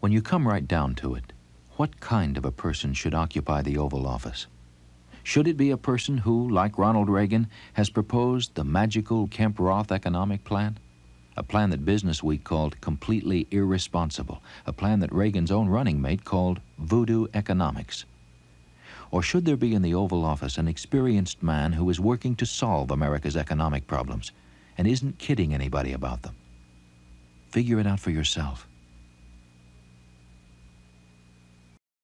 When you come right down to it, what kind of a person should occupy the Oval Office? Should it be a person who, like Ronald Reagan, has proposed the magical Kemp Roth economic plan? A plan that Business Week called completely irresponsible, a plan that Reagan's own running mate called voodoo economics. Or should there be in the Oval Office an experienced man who is working to solve America's economic problems and isn't kidding anybody about them? Figure it out for yourself.